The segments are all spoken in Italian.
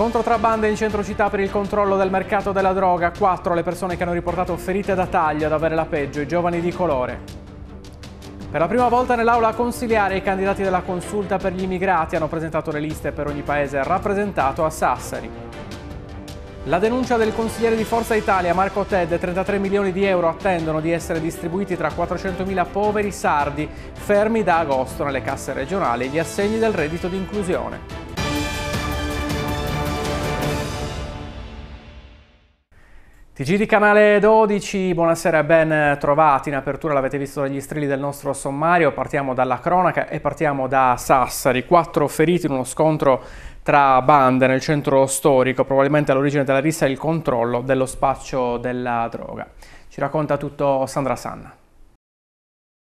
Controtrabbando in centro città per il controllo del mercato della droga. Quattro le persone che hanno riportato ferite da taglio ad avere la peggio, i giovani di colore. Per la prima volta nell'aula consiliare i candidati della consulta per gli immigrati hanno presentato le liste per ogni paese rappresentato a Sassari. La denuncia del consigliere di Forza Italia Marco Ted, 33 milioni di euro attendono di essere distribuiti tra 400.000 poveri sardi fermi da agosto nelle casse regionali e gli assegni del reddito di inclusione. TG di Canale 12, buonasera e ben trovati. In apertura l'avete visto dagli strilli del nostro sommario. Partiamo dalla cronaca e partiamo da Sassari. Quattro feriti in uno scontro tra bande nel centro storico. Probabilmente all'origine della rissa è il controllo dello spaccio della droga. Ci racconta tutto Sandra Sanna.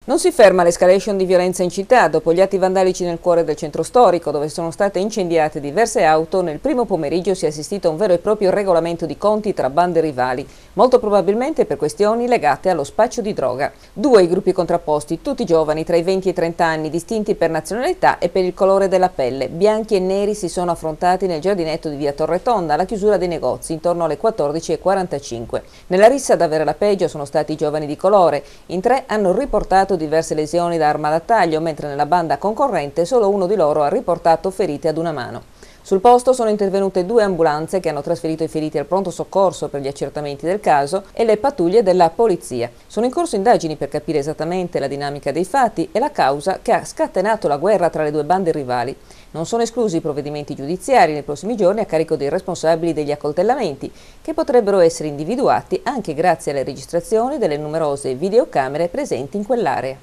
Non si ferma l'escalation di violenza in città dopo gli atti vandalici nel cuore del centro storico, dove sono state incendiate diverse auto, nel primo pomeriggio si è assistito a un vero e proprio regolamento di conti tra bande rivali, molto probabilmente per questioni legate allo spaccio di droga. Due i gruppi contrapposti, tutti giovani tra i 20 e i 30 anni, distinti per nazionalità e per il colore della pelle. Bianchi e neri si sono affrontati nel giardinetto di via Torretonda alla chiusura dei negozi intorno alle 14.45. Nella rissa ad avere la peggio sono stati i giovani di colore, in tre hanno riportato riportato diverse lesioni da arma da taglio, mentre nella banda concorrente solo uno di loro ha riportato ferite ad una mano. Sul posto sono intervenute due ambulanze che hanno trasferito i feriti al pronto soccorso per gli accertamenti del caso e le pattuglie della polizia. Sono in corso indagini per capire esattamente la dinamica dei fatti e la causa che ha scatenato la guerra tra le due bande rivali. Non sono esclusi i provvedimenti giudiziari nei prossimi giorni a carico dei responsabili degli accoltellamenti, che potrebbero essere individuati anche grazie alle registrazioni delle numerose videocamere presenti in quell'area.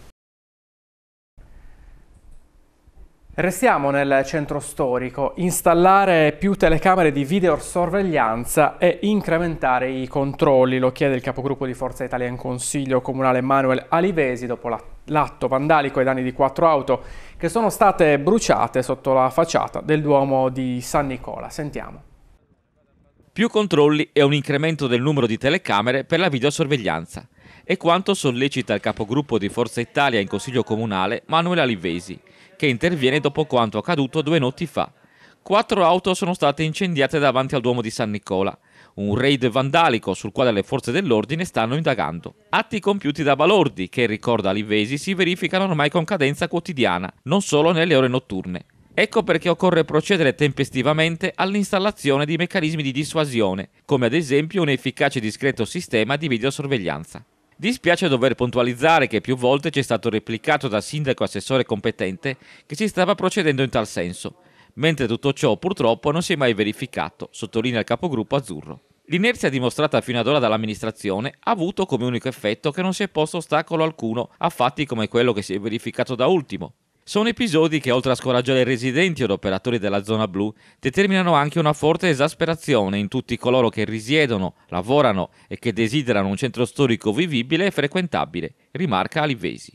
Restiamo nel centro storico. Installare più telecamere di videosorveglianza e incrementare i controlli, lo chiede il capogruppo di Forza Italia in Consiglio Comunale Manuel Alivesi dopo l'attacco l'atto vandalico ai danni di quattro auto che sono state bruciate sotto la facciata del Duomo di San Nicola. Sentiamo. Più controlli e un incremento del numero di telecamere per la videosorveglianza. È quanto sollecita il capogruppo di Forza Italia in Consiglio Comunale Manuela Livesi, che interviene dopo quanto accaduto due notti fa. Quattro auto sono state incendiate davanti al Duomo di San Nicola un raid vandalico sul quale le forze dell'ordine stanno indagando. Atti compiuti da Balordi, che ricorda Livesi, si verificano ormai con cadenza quotidiana, non solo nelle ore notturne. Ecco perché occorre procedere tempestivamente all'installazione di meccanismi di dissuasione, come ad esempio un efficace e discreto sistema di videosorveglianza. Dispiace dover puntualizzare che più volte ci è stato replicato dal sindaco assessore competente che si stava procedendo in tal senso, mentre tutto ciò purtroppo non si è mai verificato, sottolinea il capogruppo azzurro. L'inerzia dimostrata fino ad ora dall'amministrazione ha avuto come unico effetto che non si è posto ostacolo alcuno a fatti come quello che si è verificato da ultimo. Sono episodi che oltre a scoraggiare i residenti ed operatori della zona blu, determinano anche una forte esasperazione in tutti coloro che risiedono, lavorano e che desiderano un centro storico vivibile e frequentabile, rimarca Alivesi.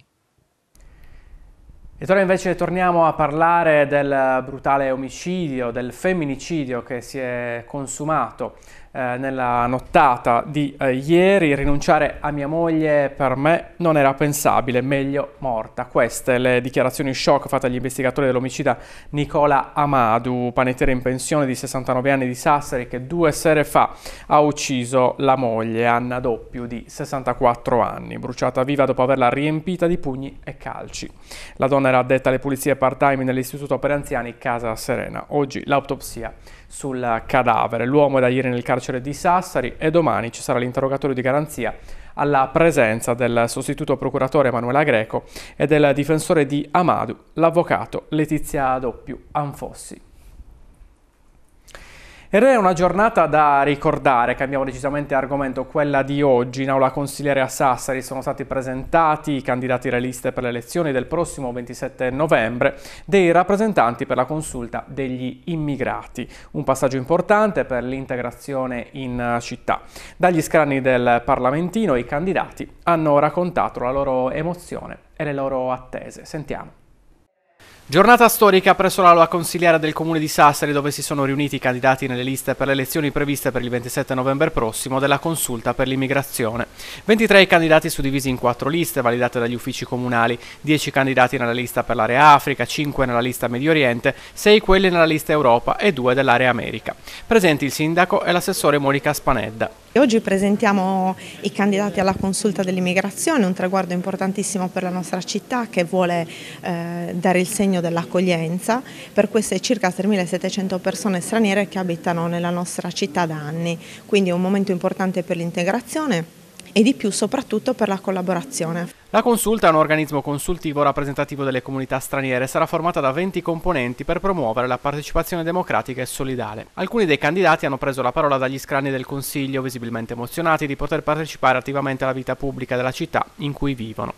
E ora invece torniamo a parlare del brutale omicidio, del femminicidio che si è consumato eh, nella nottata di eh, ieri, rinunciare a mia moglie per me non era pensabile, meglio morta. Queste le dichiarazioni shock fatte agli investigatori dell'omicida Nicola Amadu, panettiere in pensione di 69 anni di Sassari che due sere fa ha ucciso la moglie Anna Doppio di 64 anni, bruciata viva dopo averla riempita di pugni e calci. La donna era addetta alle pulizie part-time nell'istituto per anziani Casa Serena. Oggi l'autopsia sul cadavere. L'uomo è da ieri nel carcere carcere di Sassari e domani ci sarà l'interrogatorio di garanzia alla presenza del sostituto procuratore Emanuela Greco e del difensore di Amadu, l'avvocato Letizia Doppiu Anfossi. Ed è una giornata da ricordare, cambiamo decisamente argomento, quella di oggi. In aula consigliere a Sassari sono stati presentati i candidati realiste per le elezioni del prossimo 27 novembre dei rappresentanti per la consulta degli immigrati. Un passaggio importante per l'integrazione in città. Dagli scranni del Parlamentino i candidati hanno raccontato la loro emozione e le loro attese. Sentiamo. Giornata storica presso l'aula consigliera del comune di Sassari dove si sono riuniti i candidati nelle liste per le elezioni previste per il 27 novembre prossimo della consulta per l'immigrazione. 23 candidati suddivisi in 4 liste validate dagli uffici comunali, 10 candidati nella lista per l'area Africa, 5 nella lista Medio Oriente, 6 quelli nella lista Europa e 2 dell'area America. Presenti il sindaco e l'assessore Monica Spanedda. Oggi presentiamo i candidati alla consulta dell'immigrazione, un traguardo importantissimo per la nostra città che vuole eh, dare il segno dell'accoglienza per queste circa 3.700 persone straniere che abitano nella nostra città da anni, quindi è un momento importante per l'integrazione e di più soprattutto per la collaborazione. La Consulta è un organismo consultivo rappresentativo delle comunità straniere, e sarà formata da 20 componenti per promuovere la partecipazione democratica e solidale. Alcuni dei candidati hanno preso la parola dagli scranni del Consiglio, visibilmente emozionati di poter partecipare attivamente alla vita pubblica della città in cui vivono.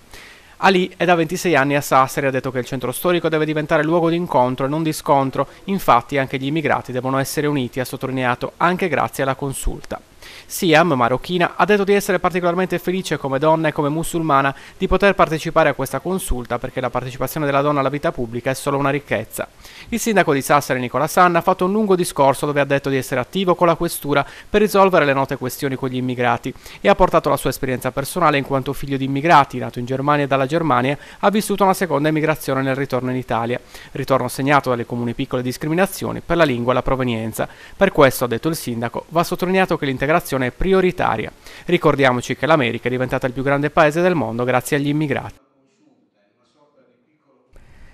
Ali è da 26 anni a Sassari e ha detto che il centro storico deve diventare luogo di incontro e non di scontro, infatti anche gli immigrati devono essere uniti, ha sottolineato, anche grazie alla consulta. Siam, marocchina, ha detto di essere particolarmente felice come donna e come musulmana di poter partecipare a questa consulta perché la partecipazione della donna alla vita pubblica è solo una ricchezza. Il sindaco di Sassari, Nicola Sanna, ha fatto un lungo discorso dove ha detto di essere attivo con la questura per risolvere le note questioni con gli immigrati e ha portato la sua esperienza personale in quanto figlio di immigrati, nato in Germania e dalla Germania, ha vissuto una seconda emigrazione nel ritorno in Italia, ritorno segnato dalle comuni piccole discriminazioni per la lingua e la provenienza. Per questo, ha detto il sindaco, va sottolineato che l'integrazione questione prioritaria. Ricordiamoci che l'America è diventata il più grande paese del mondo grazie agli immigrati.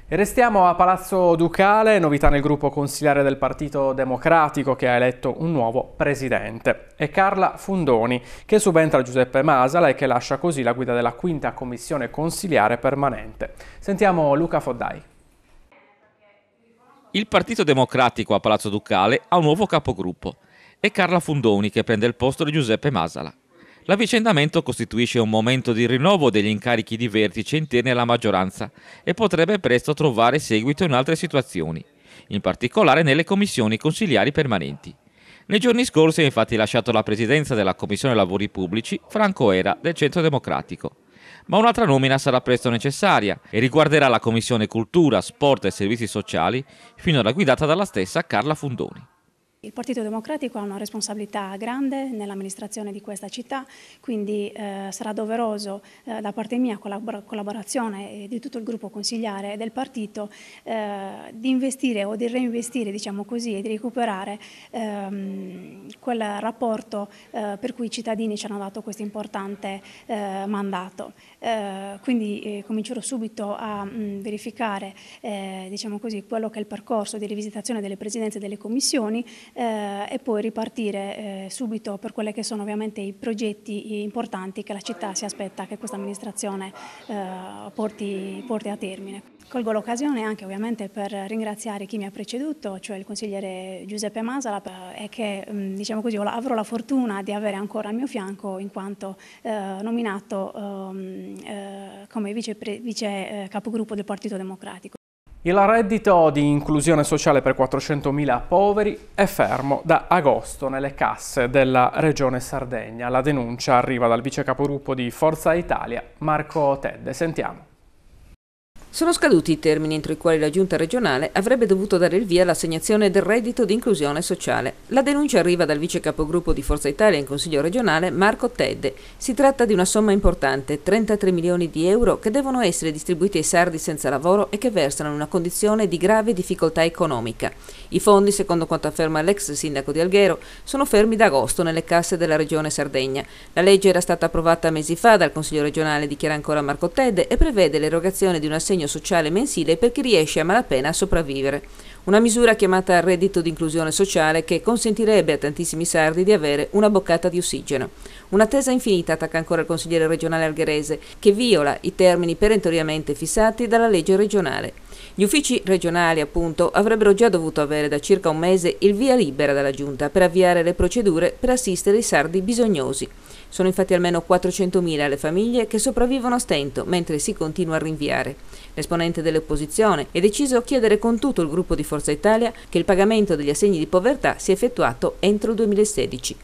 Restiamo a Palazzo Ducale, novità nel gruppo consigliare del Partito Democratico che ha eletto un nuovo presidente. È Carla Fundoni, che subentra Giuseppe Masala e che lascia così la guida della quinta commissione consigliare permanente. Sentiamo Luca Foddai. Il Partito Democratico a Palazzo Ducale ha un nuovo capogruppo e Carla Fundoni che prende il posto di Giuseppe Masala. L'avvicendamento costituisce un momento di rinnovo degli incarichi di vertice interni alla maggioranza e potrebbe presto trovare seguito in altre situazioni, in particolare nelle commissioni consigliari permanenti. Nei giorni scorsi ha infatti lasciato la presidenza della Commissione Lavori Pubblici Franco Era del Centro Democratico. Ma un'altra nomina sarà presto necessaria e riguarderà la Commissione Cultura, Sport e Servizi Sociali, finora guidata dalla stessa Carla Fundoni. Il Partito Democratico ha una responsabilità grande nell'amministrazione di questa città, quindi eh, sarà doveroso eh, da parte mia con la collaborazione di tutto il gruppo consigliare del partito eh, di investire o di reinvestire, diciamo così, e di recuperare ehm, quel rapporto eh, per cui i cittadini ci hanno dato questo importante eh, mandato. Eh, quindi eh, comincerò subito a mh, mm, verificare eh, diciamo così, quello che è il percorso di rivisitazione delle presidenze e delle commissioni eh, e poi ripartire subito per quelli che sono ovviamente i progetti importanti che la città si aspetta che questa amministrazione porti, porti a termine. Colgo l'occasione anche ovviamente per ringraziare chi mi ha preceduto, cioè il consigliere Giuseppe Masala, eh, e che mm, diciamo così, avrò la fortuna di avere ancora al mio fianco in quanto eh, nominato ehm, eh, come vice, vice eh, capogruppo del Partito Democratico. Il reddito di inclusione sociale per 400.000 poveri è fermo da agosto nelle casse della regione Sardegna. La denuncia arriva dal vice capogruppo di Forza Italia, Marco Tedde. Sentiamo. Sono scaduti i termini entro i quali la Giunta regionale avrebbe dovuto dare il via all'assegnazione del reddito di inclusione sociale. La denuncia arriva dal vice capogruppo di Forza Italia in Consiglio regionale Marco Tedde. Si tratta di una somma importante, 33 milioni di euro, che devono essere distribuiti ai sardi senza lavoro e che versano in una condizione di grave difficoltà economica. I fondi, secondo quanto afferma l'ex sindaco di Alghero, sono fermi da agosto nelle casse della regione Sardegna. La legge era stata approvata mesi fa dal Consiglio regionale, dichiara ancora Marco Tedde, e prevede l'erogazione di un assegno l'assegno sociale mensile per chi riesce a malapena a sopravvivere. Una misura chiamata reddito di inclusione sociale che consentirebbe a tantissimi sardi di avere una boccata di ossigeno. Un'attesa infinita attacca ancora il consigliere regionale algherese, che viola i termini perentoriamente fissati dalla legge regionale. Gli uffici regionali, appunto, avrebbero già dovuto avere da circa un mese il via libera dalla Giunta per avviare le procedure per assistere i sardi bisognosi. Sono infatti almeno 400.000 le famiglie che sopravvivono a stento mentre si continua a rinviare. L'esponente dell'opposizione è deciso a chiedere con tutto il gruppo di Forza Italia che il pagamento degli assegni di povertà sia effettuato entro il 2016.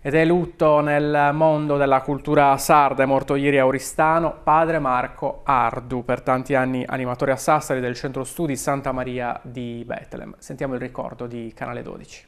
Ed è lutto nel mondo della cultura sarda, è morto ieri a Oristano padre Marco Ardu, per tanti anni animatore a Sassari del Centro Studi Santa Maria di Betlem. Sentiamo il ricordo di Canale 12.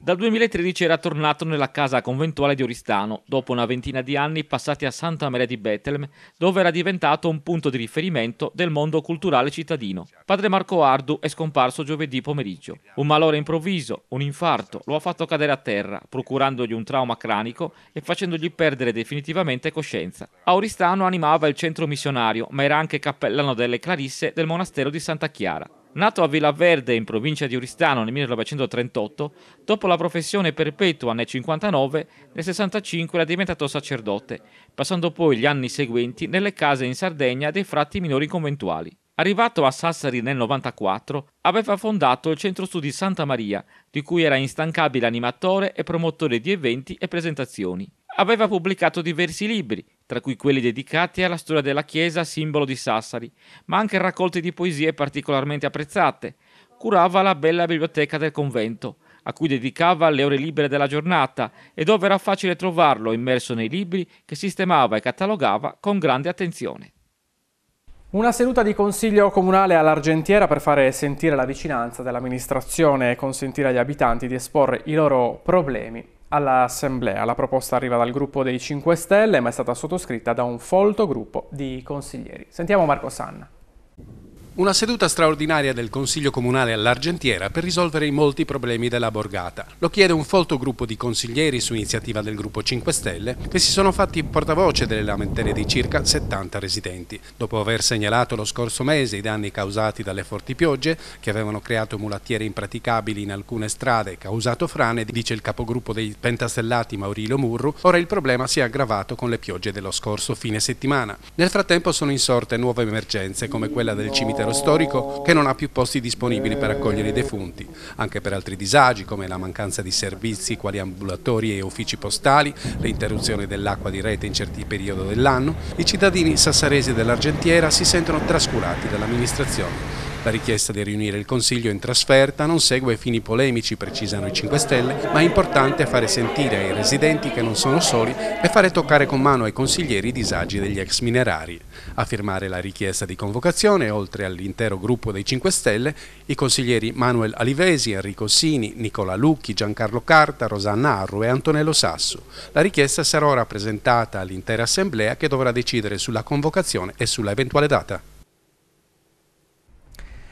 Dal 2013 era tornato nella casa conventuale di Oristano, dopo una ventina di anni passati a Santa Maria di Bethlehem, dove era diventato un punto di riferimento del mondo culturale cittadino. Padre Marco Ardu è scomparso giovedì pomeriggio. Un malore improvviso, un infarto, lo ha fatto cadere a terra, procurandogli un trauma cranico e facendogli perdere definitivamente coscienza. A Oristano animava il centro missionario, ma era anche cappellano delle Clarisse del monastero di Santa Chiara. Nato a Villa Verde in provincia di Oristano nel 1938, dopo la professione perpetua nel 59, nel 65 era diventato sacerdote, passando poi gli anni seguenti nelle case in Sardegna dei frati minori conventuali. Arrivato a Sassari nel 94, aveva fondato il Centro Studi Santa Maria, di cui era instancabile animatore e promotore di eventi e presentazioni. Aveva pubblicato diversi libri, tra cui quelli dedicati alla storia della chiesa simbolo di Sassari, ma anche raccolte di poesie particolarmente apprezzate. Curava la bella biblioteca del convento, a cui dedicava le ore libere della giornata e dove era facile trovarlo immerso nei libri che sistemava e catalogava con grande attenzione. Una seduta di consiglio comunale all'Argentiera per fare sentire la vicinanza dell'amministrazione e consentire agli abitanti di esporre i loro problemi all'Assemblea. La proposta arriva dal gruppo dei 5 Stelle ma è stata sottoscritta da un folto gruppo di consiglieri. Sentiamo Marco Sanna. Una seduta straordinaria del Consiglio Comunale all'Argentiera per risolvere i molti problemi della borgata. Lo chiede un folto gruppo di consiglieri su iniziativa del Gruppo 5 Stelle che si sono fatti portavoce delle lamentele di circa 70 residenti. Dopo aver segnalato lo scorso mese i danni causati dalle forti piogge che avevano creato mulattiere impraticabili in alcune strade e causato frane, dice il capogruppo dei pentastellati Maurilo Murru, ora il problema si è aggravato con le piogge dello scorso fine settimana. Nel frattempo sono insorte nuove emergenze come quella del cimitero cimitero storico che non ha più posti disponibili per accogliere i defunti, anche per altri disagi come la mancanza di servizi quali ambulatori e uffici postali, l'interruzione dell'acqua di rete in certi periodi dell'anno, i cittadini sassaresi dell'Argentiera si sentono trascurati dall'amministrazione la richiesta di riunire il Consiglio in trasferta non segue fini polemici, precisano i 5 Stelle, ma è importante fare sentire ai residenti che non sono soli e fare toccare con mano ai consiglieri i disagi degli ex minerari. A firmare la richiesta di convocazione, oltre all'intero gruppo dei 5 Stelle, i consiglieri Manuel Alivesi, Enrico Sini, Nicola Lucchi, Giancarlo Carta, Rosanna Arru e Antonello Sasso. La richiesta sarà ora presentata all'intera assemblea che dovrà decidere sulla convocazione e sulla eventuale data.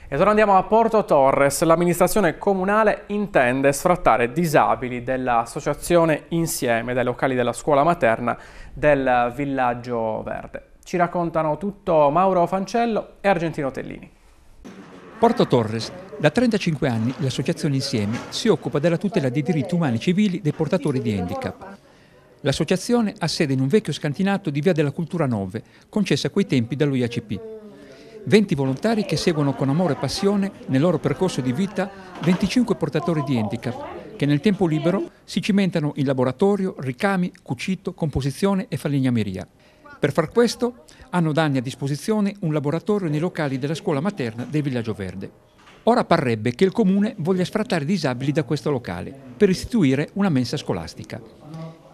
E ora andiamo a Porto Torres. L'amministrazione comunale intende sfrattare disabili dell'associazione Insieme dai locali della scuola materna del Villaggio Verde. Ci raccontano tutto Mauro Fancello e Argentino Tellini. Porto Torres. Da 35 anni l'associazione Insieme si occupa della tutela dei diritti umani civili dei portatori di handicap. L'associazione ha sede in un vecchio scantinato di Via della Cultura 9, concessa a quei tempi dall'UIACP. 20 volontari che seguono con amore e passione nel loro percorso di vita 25 portatori di handicap che nel tempo libero si cimentano in laboratorio, ricami, cucito, composizione e falegnameria. Per far questo hanno da anni a disposizione un laboratorio nei locali della scuola materna del Villaggio Verde. Ora parrebbe che il comune voglia sfrattare i disabili da questo locale per istituire una mensa scolastica.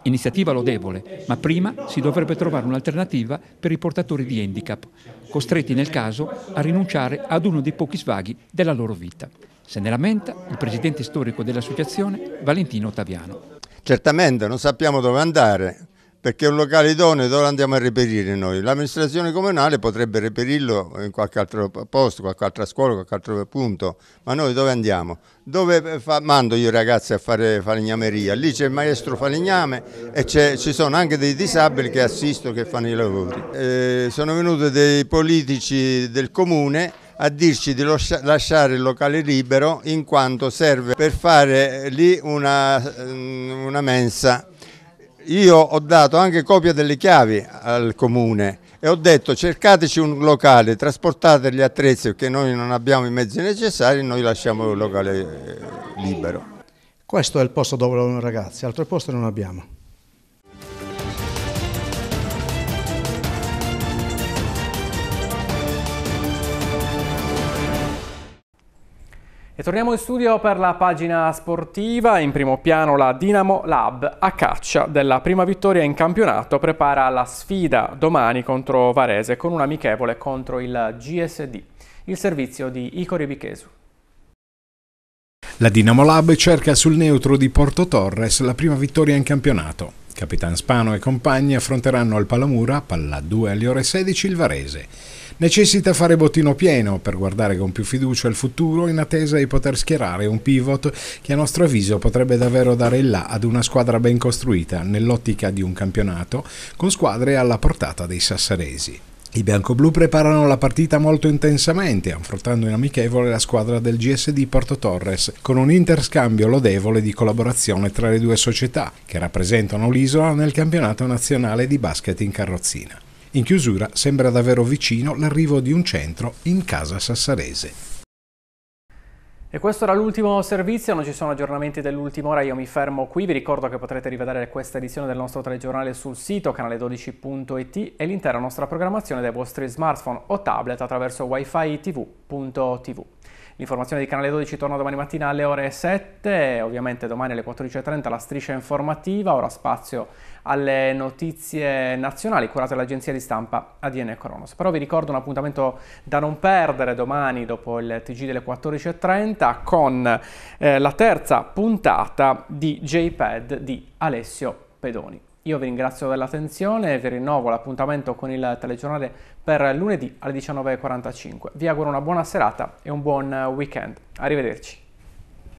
Iniziativa lodevole, ma prima si dovrebbe trovare un'alternativa per i portatori di handicap, costretti nel caso a rinunciare ad uno dei pochi svaghi della loro vita. Se ne lamenta il presidente storico dell'associazione, Valentino Ottaviano. Certamente non sappiamo dove andare, perché è un locale idoneo dove andiamo a reperire noi? L'amministrazione comunale potrebbe reperirlo in qualche altro posto, qualche altra scuola, qualche altro punto, ma noi dove andiamo? Dove eh, fa, mando io i ragazzi a fare falegnameria? Lì c'è il maestro falegname e ci sono anche dei disabili che assistono, che fanno i lavori. Eh, sono venuti dei politici del comune a dirci di lasciare il locale libero in quanto serve per fare lì una, mm, una mensa io ho dato anche copia delle chiavi al comune e ho detto cercateci un locale, trasportate gli attrezzi perché noi non abbiamo i mezzi necessari, noi lasciamo il locale eh, libero. Questo è il posto dove lavorano i ragazzi, altro posto non abbiamo. E torniamo in studio per la pagina sportiva, in primo piano la Dinamo Lab a caccia della prima vittoria in campionato prepara la sfida domani contro Varese con un amichevole contro il GSD, il servizio di Icori Bichesu. La Dinamo Lab cerca sul neutro di Porto Torres la prima vittoria in campionato. Capitan Spano e compagni affronteranno al Palamura, palla 2 alle ore 16, il Varese. Necessita fare bottino pieno per guardare con più fiducia il futuro in attesa di poter schierare un pivot che a nostro avviso potrebbe davvero dare il là ad una squadra ben costruita nell'ottica di un campionato con squadre alla portata dei sassaresi. I bianco-blu preparano la partita molto intensamente, affrontando in amichevole la squadra del GSD Porto Torres, con un interscambio lodevole di collaborazione tra le due società, che rappresentano l'isola nel campionato nazionale di basket in carrozzina. In chiusura sembra davvero vicino l'arrivo di un centro in casa sassarese. E questo era l'ultimo servizio, non ci sono aggiornamenti dell'ultima ora, io mi fermo qui, vi ricordo che potrete rivedere questa edizione del nostro telegiornale sul sito canale12.it e l'intera nostra programmazione dai vostri smartphone o tablet attraverso wifi tv.tv. L'informazione di Canale 12 torna domani mattina alle ore 7, ovviamente domani alle 14.30 la striscia informativa, ora spazio alle notizie nazionali curate dall'agenzia di stampa ADN Cronos. Però vi ricordo un appuntamento da non perdere domani dopo il TG delle 14.30 con eh, la terza puntata di JPED di Alessio Pedoni. Io vi ringrazio per l'attenzione e vi rinnovo l'appuntamento con il telegiornale per lunedì alle 19.45. Vi auguro una buona serata e un buon weekend. Arrivederci.